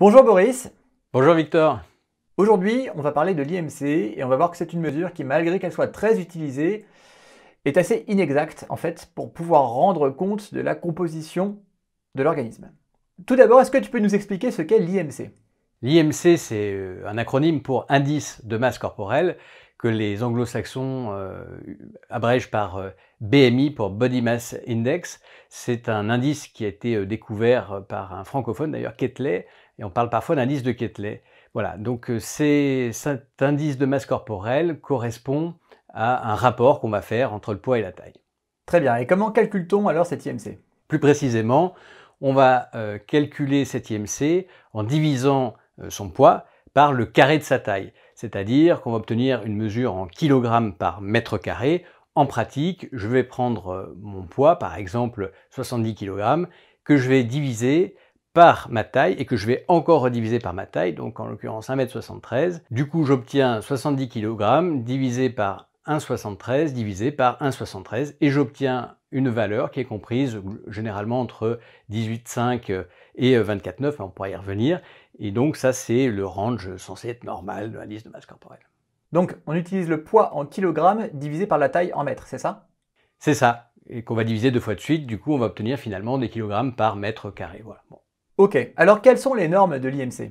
Bonjour Boris. Bonjour Victor. Aujourd'hui, on va parler de l'IMC et on va voir que c'est une mesure qui, malgré qu'elle soit très utilisée, est assez inexacte en fait pour pouvoir rendre compte de la composition de l'organisme. Tout d'abord, est-ce que tu peux nous expliquer ce qu'est l'IMC L'IMC, c'est euh, un acronyme pour indice de masse corporelle que les anglo-saxons euh, abrègent par euh, BMI pour Body Mass Index. C'est un indice qui a été découvert par un francophone d'ailleurs, Ketley, et on parle parfois d'indice de Ketley. Voilà, donc euh, cet indice de masse corporelle correspond à un rapport qu'on va faire entre le poids et la taille. Très bien, et comment calcule-t-on alors cet IMC Plus précisément, on va euh, calculer cet IMC en divisant euh, son poids par le carré de sa taille, c'est-à-dire qu'on va obtenir une mesure en kilogrammes par mètre carré. En pratique, je vais prendre mon poids, par exemple 70 kg, que je vais diviser ma taille et que je vais encore diviser par ma taille, donc en l'occurrence 1m73. Du coup, j'obtiens 70 kg divisé par 1,73 divisé par 1,73 et j'obtiens une valeur qui est comprise généralement entre 18,5 et 24,9, on pourra y revenir. Et donc ça, c'est le range censé être normal de la liste de masse corporelle. Donc on utilise le poids en kilogrammes divisé par la taille en mètres, c'est ça C'est ça, et qu'on va diviser deux fois de suite, du coup on va obtenir finalement des kilogrammes par mètre carré. Voilà. Ok, alors quelles sont les normes de l'IMC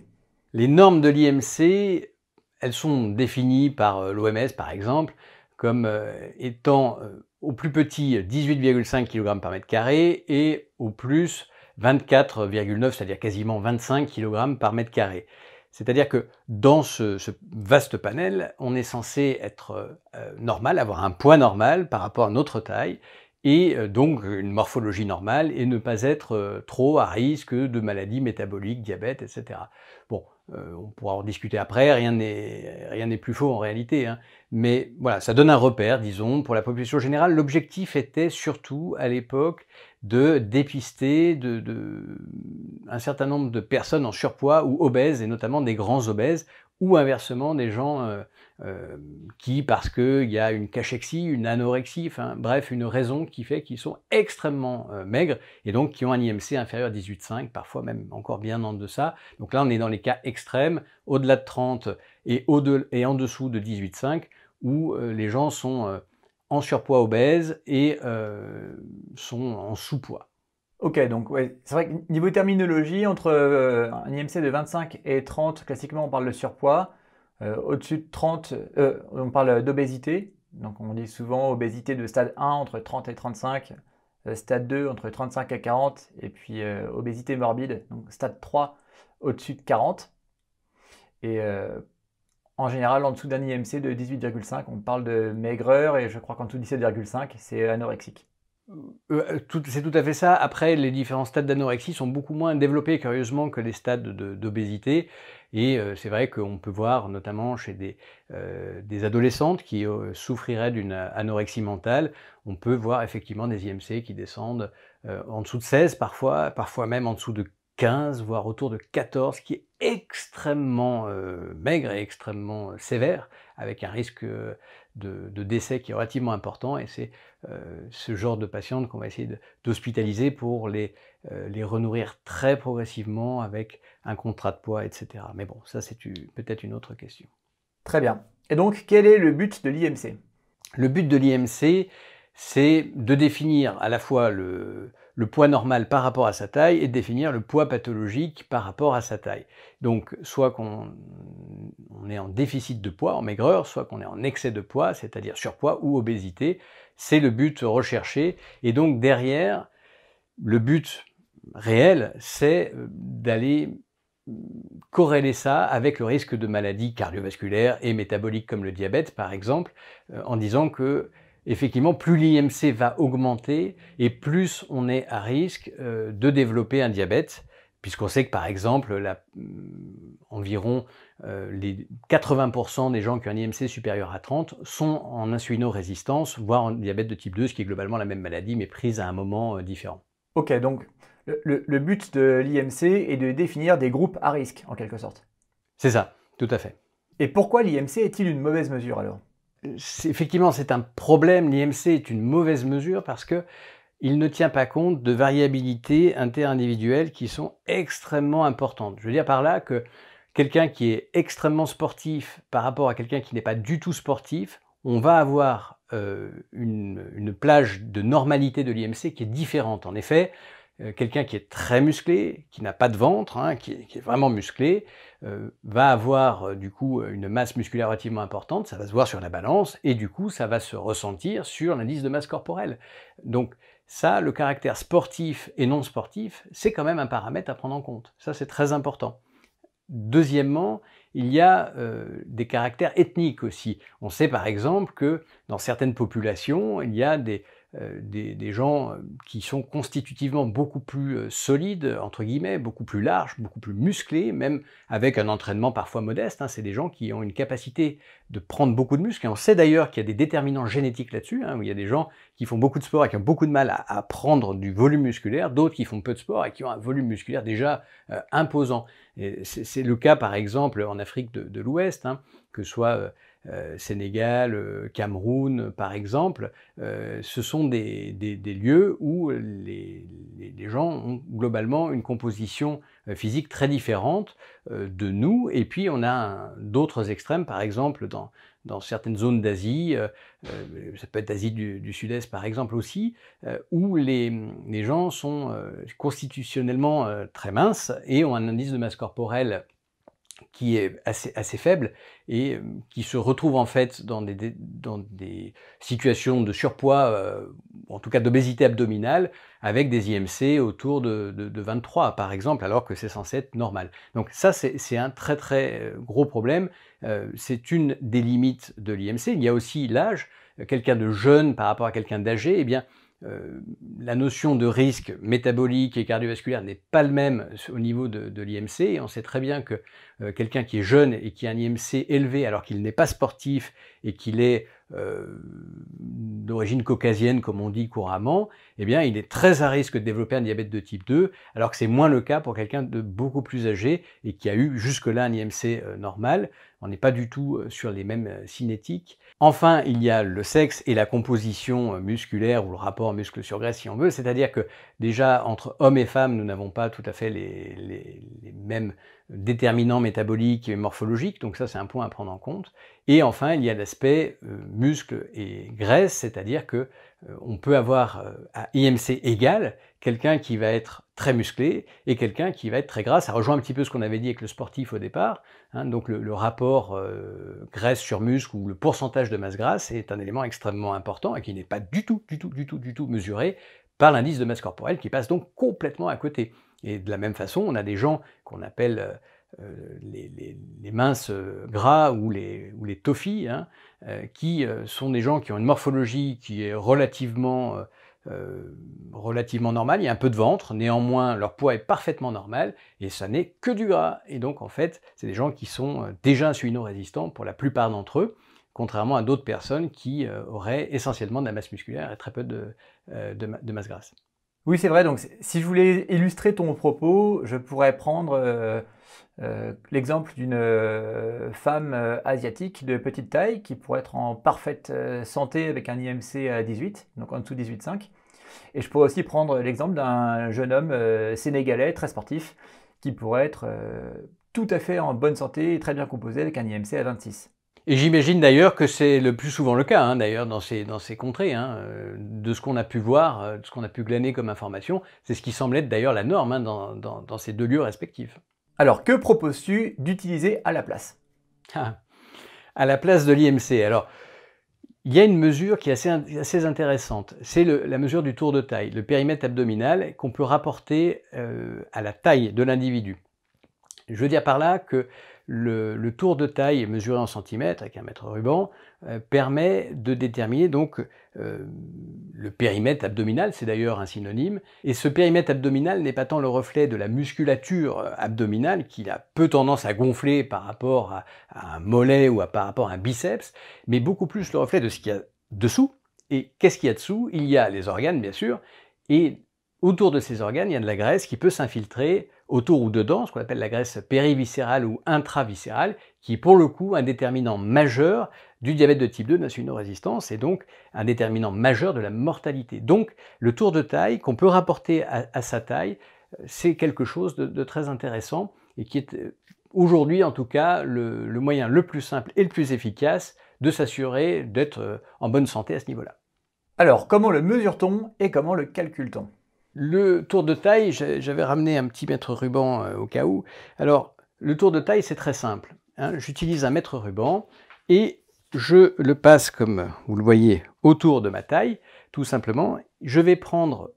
Les normes de l'IMC, elles sont définies par euh, l'OMS par exemple comme euh, étant euh, au plus petit 18,5 kg par mètre carré et au plus 24,9, c'est-à-dire quasiment 25 kg par mètre carré. C'est-à-dire que dans ce, vaste panel, on est censé être normal, avoir un poids normal par rapport à notre taille, et euh, donc une morphologie normale et ne pas être euh, trop à risque de maladies métaboliques, diabète, etc. Bon, euh, on pourra en discuter après, rien n'est plus faux en réalité, hein. mais voilà, ça donne un repère, disons, pour la population générale. L'objectif était surtout à l'époque de dépister de, un certain nombre de personnes en surpoids ou obèses, et notamment des grands obèses, ou inversement des gens euh, euh, qui, parce qu'il y a une cachexie, une anorexie, enfin bref, une raison qui fait qu'ils sont extrêmement euh, maigres et donc qui ont un IMC inférieur à 18,5, parfois même encore bien en deçà. Donc là, on est dans les cas extrêmes, au-delà de 30 et, et en dessous de 18,5, où les gens sont en surpoids obèses et sont en sous-poids. Ok, donc c'est vrai que niveau terminologie, entre euh, un IMC de 25 et 30, classiquement on parle de surpoids. Euh, au-dessus de 30, euh, on parle d'obésité. Donc on dit souvent obésité de stade 1 entre 30 et 35, stade 2 entre 35 et 40, et puis obésité morbide, donc stade 3 au-dessus de 40. Et en général, en dessous d'un IMC de 18,5, on parle de maigreur, et je crois qu'en dessous de 17,5, c'est anorexique. Euh, euh, c'est tout à fait ça. Après, les différents stades d'anorexie sont beaucoup moins développés, curieusement, que les stades d'obésité. Et euh, c'est vrai qu'on peut voir, notamment chez des, adolescentes qui souffriraient d'une anorexie mentale, on peut voir effectivement des IMC qui descendent en dessous de 16 parfois, parfois même en dessous de 15, voire autour de 14, qui est extrêmement maigre et extrêmement sévère, avec un risque de, décès qui est relativement important et c'est euh, ce genre de patiente qu'on va essayer d'hospitaliser pour les, euh, les, renourrir très progressivement avec un contrat de poids, etc. Mais bon, ça c'est peut-être une autre question. Très bien. Et donc, quel est le but de l'IMC Le but de l'IMC, c'est de définir à la fois le, le poids normal par rapport à sa taille et définir le poids pathologique par rapport à sa taille. Donc soit qu'on est en déficit de poids, en maigreur, soit qu'on est en excès de poids, c'est-à-dire surpoids ou obésité. C'est le but recherché. Et donc derrière, le but réel, c'est euh, d'aller mm, corréler ça avec le risque de maladies cardiovasculaires et métaboliques comme le diabète, par exemple, euh, en disant que effectivement, plus l'IMC va augmenter et plus on est à risque euh, de développer un diabète, puisqu'on sait que par exemple, mm, environ euh, les 80% des gens qui ont un IMC supérieur à 30 sont en insulino-résistance, voire en diabète de type 2, ce qui est globalement la même maladie, mais prise à un moment euh, différent. Ok, donc le but de l'IMC est de définir des groupes à risque, en quelque sorte. C'est ça, tout à fait. Et pourquoi l'IMC est-il une mauvaise mesure alors effectivement, c'est un problème. L'IMC est une mauvaise mesure parce que il ne tient pas compte de variabilités interindividuelles qui sont extrêmement importantes. Je veux dire par là que quelqu'un qui est extrêmement sportif par rapport à quelqu'un qui n'est pas du tout sportif, on va avoir euh, une, une, plage de normalité de l'IMC qui est différente. En effet, euh, quelqu'un qui est très musclé, qui n'a pas de ventre, hein, qui, est vraiment musclé, euh, va avoir euh, du coup une masse musculaire relativement importante, ça va se voir sur la balance, et du coup ça va se ressentir sur l'indice de masse corporelle. Donc ça, le caractère sportif et non sportif, c'est quand même un paramètre à prendre en compte. Ça, c'est très important. Deuxièmement, il y a des caractères ethniques aussi. On sait par exemple que dans certaines populations, il y a des, euh, des, gens euh, qui sont constitutivement beaucoup plus euh, solides, entre guillemets, beaucoup plus larges, beaucoup plus musclés, même avec un entraînement parfois modeste. Hein. C'est des gens qui ont une capacité de prendre beaucoup de muscles. Et on sait d'ailleurs qu'il y a des déterminants génétiques là-dessus, hein, où il y a des gens qui font beaucoup de sport et qui ont beaucoup de mal à, prendre du volume musculaire, d'autres qui font peu de sport et qui ont un volume musculaire déjà imposant. C'est le cas par exemple en Afrique de, l'Ouest, hein, que ce soit euh, Sénégal, euh, Cameroun, par exemple, euh, ce sont des, lieux où les, gens ont globalement une composition physique très différente de nous. Et puis, on a d'autres extrêmes, par exemple, dans, certaines zones d'Asie, ça peut être l'Asie du, Sud-Est, par exemple, aussi, où les, les, gens sont constitutionnellement très minces et ont un indice de masse corporelle qui est assez, faible et qui se retrouve en fait dans des, situations de surpoids, en tout cas d'obésité abdominale, avec des IMC autour de, de, 23 par exemple, alors que c'est censé être normal. Donc ça c'est un très très gros problème, c'est une des limites de l'IMC. Il y a aussi l'âge, quelqu'un de jeune par rapport à quelqu'un d'âgé, eh bien euh, la notion de risque métabolique et cardiovasculaire n'est pas le même au niveau de, l'IMC. on sait très bien que euh, quelqu'un qui est jeune et qui a un IMC élevé alors qu'il n'est pas sportif et qu'il est euh, d'origine caucasienne, comme on dit couramment, eh bien, il est très à risque de développer un diabète de type 2, alors que c'est moins le cas pour quelqu'un de beaucoup plus âgé et qui a eu jusque-là un IMC normal. On n'est pas du tout sur les mêmes cinétiques. Enfin, il y a le sexe et la composition euh, musculaire ou le rapport muscle sur graisse si on veut, c'est-à-dire que déjà entre hommes et femmes, nous n'avons pas tout à fait les, les mêmes déterminants métaboliques et morphologiques, donc ça c'est un point à prendre en compte. Et enfin, il y a l'aspect euh, muscle et graisse, c'est-à-dire que euh, on peut avoir euh, à IMC égal quelqu'un qui va être très musclé et quelqu'un qui va être très gras. Ça rejoint un petit peu ce qu'on avait dit avec le sportif au départ. Hein. donc le, le rapport graisse sur muscle ou le pourcentage de masse grasse est un élément extrêmement important et qui n'est pas du tout, du tout, du tout, du tout mesuré par l'indice de masse corporelle qui passe donc complètement à côté. Et de la même façon, on a des gens qu'on appelle euh, euh, les, minces euh, gras ou les, ou hein, qui sont des gens qui ont une morphologie qui est relativement, relativement normale. Il y a un peu de ventre, néanmoins, leur poids est parfaitement normal et ça n'est que du gras. Et donc, en fait, c'est des gens qui sont déjà insulino-résistants pour la plupart d'entre eux contrairement à d'autres personnes qui auraient essentiellement de la masse musculaire et très peu de masse grasse. Oui, c'est vrai. Donc, si je voulais illustrer ton propos, je pourrais prendre euh, euh, l'exemple d'une euh, femme asiatique de petite taille qui pourrait être en parfaite santé avec un IMC à 18, donc en dessous de 18,5. Et je pourrais aussi prendre l'exemple d'un jeune homme sénégalais très sportif qui pourrait être tout à fait en bonne santé et très bien composé avec un IMC à 26. Et j'imagine d'ailleurs que c'est le plus souvent le cas, hein, d'ailleurs, dans ces, dans ces contrées, hein. euh, de ce qu'on a pu voir, euh, de ce qu'on a pu glaner comme information. C'est ce qui semble être d'ailleurs la norme hein, dans, dans, ces deux lieux respectifs. Alors, que proposes-tu d'utiliser à la place ah, À la place de l'IMC. Alors, il y a une mesure qui est assez, assez intéressante. C'est la mesure du tour de taille, le périmètre abdominal qu'on peut rapporter euh, à la taille de l'individu. Je veux dire par là que le, tour de taille mesuré en centimètres avec un mètre ruban euh, permet de déterminer donc euh, le périmètre abdominal, c'est d'ailleurs un synonyme, et ce périmètre abdominal n'est pas tant le reflet de la musculature abdominale qui a peu tendance à gonfler par rapport à, un mollet ou à, par rapport à un biceps, mais beaucoup plus le reflet de ce qu'il y a dessous. Et qu'est-ce qu'il y a dessous Il y a les organes bien sûr, et autour de ces organes, il y a de la graisse qui peut s'infiltrer autour ou dedans, ce qu'on appelle la graisse périviscérale ou intraviscérale, qui est pour le coup un déterminant majeur du diabète de type 2, de résistance, et donc un déterminant majeur de la mortalité. Donc le tour de taille qu'on peut rapporter à, sa taille, euh, c'est quelque chose de, très intéressant et qui est euh, aujourd'hui en tout cas le, le moyen le plus simple et le plus efficace de s'assurer d'être euh, en bonne santé à ce niveau-là. Alors comment le mesure-t-on et comment le calcule-t-on le tour de taille, j'avais ramené un petit mètre ruban euh, au cas où. Alors, le tour de taille, c'est très simple. Hein. J'utilise un mètre ruban et je le passe, comme vous le voyez, autour de ma taille, tout simplement. Je vais prendre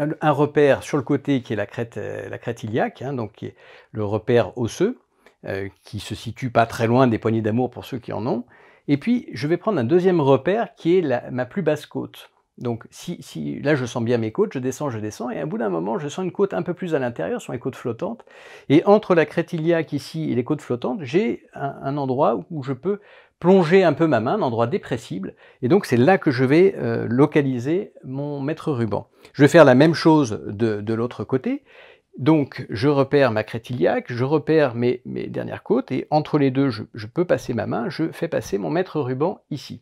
un repère sur le côté qui est la crête, euh, iliaque, hein, donc qui est le repère osseux, qui euh, qui se situe pas très loin des poignées d'amour pour ceux qui en ont. Et puis, je vais prendre un deuxième repère qui est ma plus basse côte. Donc si, si, là, je sens bien mes côtes, je descends, je descends, et à bout d'un moment, je sens une côte un peu plus à l'intérieur, sur les côtes flottantes. Et entre la crétiliaque ici et les côtes flottantes, j'ai un, endroit où je peux plonger un peu ma main, un endroit dépressible. Et donc c'est là que je vais euh, localiser mon maître ruban. Je vais faire la même chose de, l'autre côté. Donc je repère ma crétiliaque, je repère mes, dernières côtes, et entre les deux, je, je peux passer ma main, je fais passer mon maître ruban ici.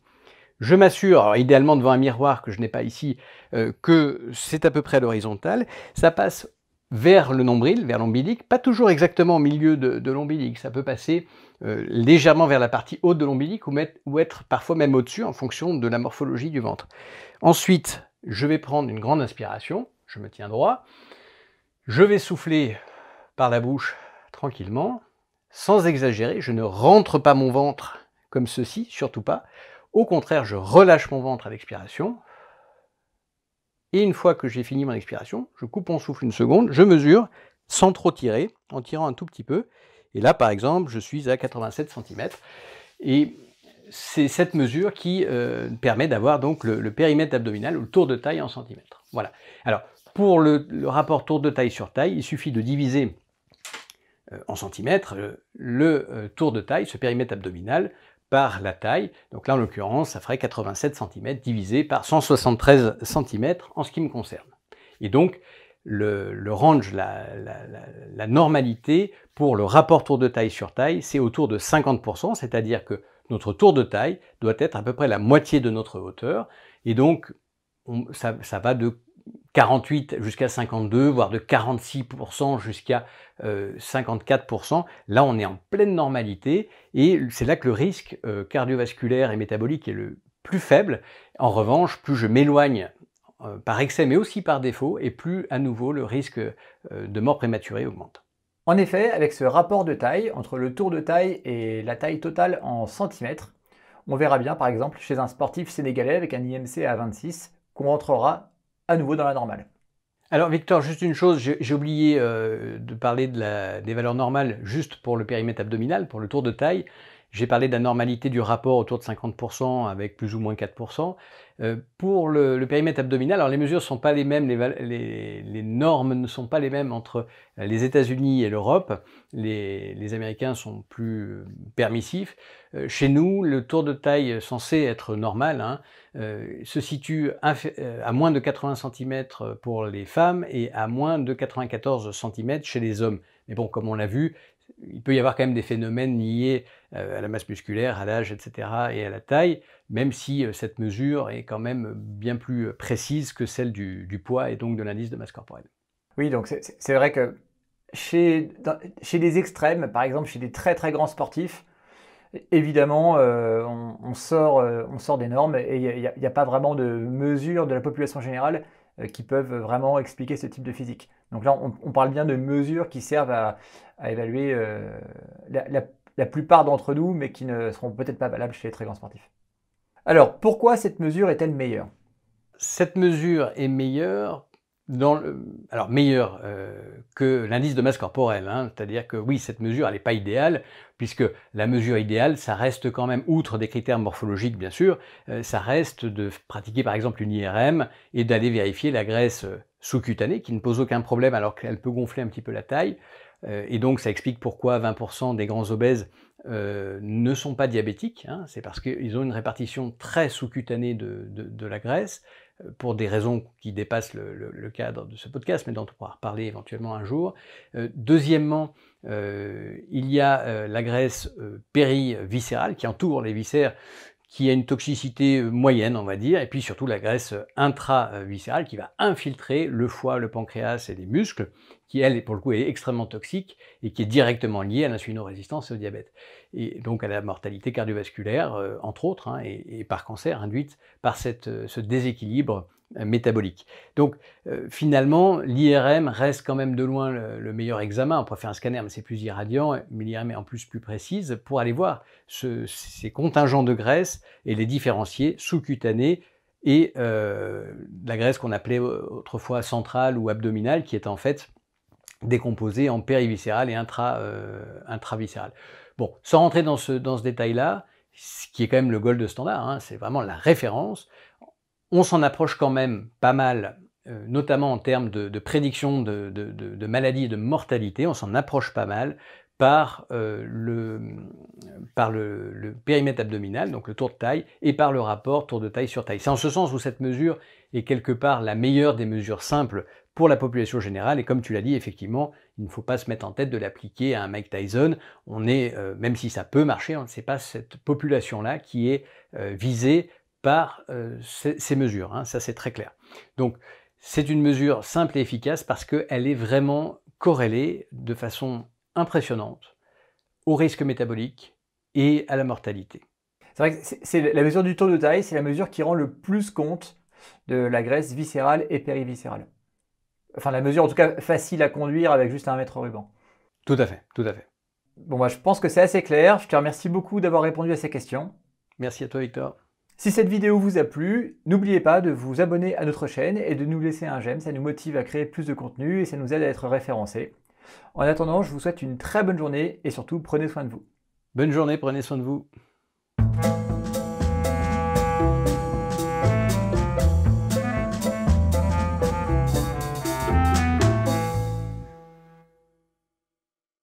Je m'assure, idéalement devant un miroir que je n'ai pas ici, euh, que c'est à peu près à l'horizontale. Ça passe vers le nombril, vers l'ombilique, pas toujours exactement au milieu de, l'ombilique, ça peut passer euh, légèrement vers la partie haute de l'ombilique ou, ou, être parfois même au-dessus en fonction de la morphologie du ventre. Ensuite, je vais prendre une grande inspiration, je me tiens droit, je vais souffler par la bouche tranquillement, sans exagérer, je ne rentre pas mon ventre comme ceci, surtout pas, au contraire, je relâche mon ventre à l'expiration. Et une fois que j'ai fini mon expiration, je coupe mon souffle une seconde, je mesure sans trop tirer, en tirant un tout petit peu. Et là, par exemple, je suis à 87 cm. Et c'est cette mesure qui euh, permet d'avoir donc le, périmètre abdominal ou le tour de taille en centimètres. Voilà. Alors, pour le, rapport tour de taille sur taille, il suffit de diviser euh, en centimètres euh, le, tour de taille, ce périmètre abdominal, par la taille. Donc là, en l'occurrence, ça ferait 87 cm divisé par 173 cm en ce qui me concerne. Et donc, le, range, la, normalité pour le rapport tour de taille sur taille, c'est autour de 50%, c'est-à-dire que notre tour de taille doit être à peu près la moitié de notre hauteur. Et donc, ça va de 48 jusqu'à 52, voire de 46% jusqu'à 54%. Euh, là, on est en pleine normalité et c'est là que le risque euh, cardiovasculaire et métabolique est le plus faible. En revanche, plus je m'éloigne euh, par excès, mais aussi par défaut, et plus à nouveau le risque de mort prématurée augmente. En effet, avec ce rapport de taille entre le tour de taille et la taille totale en centimètres, on verra bien par exemple chez un sportif sénégalais avec un IMC à 26 qu'on entrera à nouveau dans la normale. Alors Victor, juste une chose, j'ai oublié euh, de parler des valeurs normales juste pour le périmètre abdominal, pour le tour de taille. J'ai parlé de la normalité du rapport autour de 50% avec plus ou moins 4%. pour euh, le, périmètre abdominal, alors les mesures ne sont pas les mêmes, les, normes ne sont pas les mêmes entre euh, les États-Unis et l'Europe. Les, Américains sont plus euh, permissifs. chez nous, le tour de taille censé être normal hein, se situe à moins de 80 cm pour les femmes et à moins de 94 cm chez les hommes. Mais bon, comme on l'a vu, il peut y avoir quand même des phénomènes liés euh, à la masse musculaire, à l'âge, etc., et à la taille, même si euh, cette mesure est quand même bien plus euh, précise que celle du, poids et donc de l'indice de masse corporelle. Oui, donc c'est vrai que chez, des les extrêmes, par exemple chez des très très grands sportifs, évidemment, on, sort, des normes et il n'y a, pas vraiment de mesure de la population générale. Euh, qui peuvent vraiment expliquer ce type de physique. Donc là, on, parle bien de mesures qui servent à, évaluer euh, la, plupart d'entre nous, mais qui ne seront peut-être pas valables chez les très grands sportifs. Alors, pourquoi cette mesure est-elle meilleure Cette mesure est meilleure alors meilleur euh, que l'indice de masse corporelle, hein. c'est-à-dire que oui, cette mesure, elle n'est pas idéale, puisque la mesure idéale, ça reste quand même, outre des critères morphologiques bien sûr, euh, ça reste de pratiquer par exemple une IRM et d'aller vérifier la graisse euh, sous-cutanée, qui ne pose aucun problème alors qu'elle peut gonfler un petit peu la taille, et donc ça explique pourquoi 20% des grands obèses ne sont pas diabétiques, hein. c'est parce qu'ils ont une répartition très sous-cutanée de la graisse, pour des raisons qui dépassent le, cadre de ce podcast, mais dont on pourra reparler éventuellement un jour. Euh, deuxièmement, euh, il y a euh, la graisse péri-viscérale qui entoure les viscères qui a une toxicité euh, moyenne, on va dire, et puis surtout la graisse euh, intra-viscérale qui va infiltrer le foie, le pancréas et les muscles, qui elle, pour le coup, est extrêmement toxique et qui est directement liée à l'insulinorésistance et au diabète. Et donc à la mortalité cardiovasculaire, euh, entre autres, hein, et, par cancer induite par cette, ce déséquilibre euh, métabolique. Donc euh, finalement, l'IRM reste quand même de loin le, meilleur examen. On faire un scanner, mais c'est plus irradiant, mais l'IRM est en plus plus précise pour aller voir ces contingents de graisse et les différencier sous-cutanés et euh, la graisse qu'on appelait autrefois centrale ou abdominale, qui est en fait décomposée en périviscérale et intra, intraviscérale. Bon, sans rentrer dans ce, dans ce détail-là, ce qui est quand même le gold standard, hein, c'est vraiment la référence, on s'en approche quand même pas mal, euh, notamment en termes de, prédiction de, maladies et de mortalité, on s'en approche pas mal par, euh, le, par le, périmètre abdominal, donc le tour de taille, et par le rapport tour de taille sur taille. C'est en ce sens où cette mesure est quelque part la meilleure des mesures simples pour la population générale, et comme tu l'as dit, effectivement, il ne faut pas se mettre en tête de l'appliquer à un Mike Tyson. On est, euh, même si ça peut marcher, on ne sait pas cette population-là qui est visée par euh, ces, mesures, hein, ça c'est très clair. Donc c'est une mesure simple et efficace parce qu'elle est vraiment corrélée de façon impressionnante au risque métabolique et à la mortalité. C'est vrai que la mesure du taux de taille, c'est la mesure qui rend le plus compte de la graisse viscérale et périviscérale. Enfin, la mesure en tout cas facile à conduire avec juste un mètre ruban. Tout à fait, tout à fait. Bon, moi bah, je pense que c'est assez clair. Je te remercie beaucoup d'avoir répondu à ces questions. Merci à toi, Victor. Si cette vidéo vous a plu, n'oubliez pas de vous abonner à notre chaîne et de nous laisser un j'aime, ça nous motive à créer plus de contenu et ça nous aide à être référencés. En attendant, je vous souhaite une très bonne journée et surtout prenez soin de vous. Bonne journée, prenez soin de vous.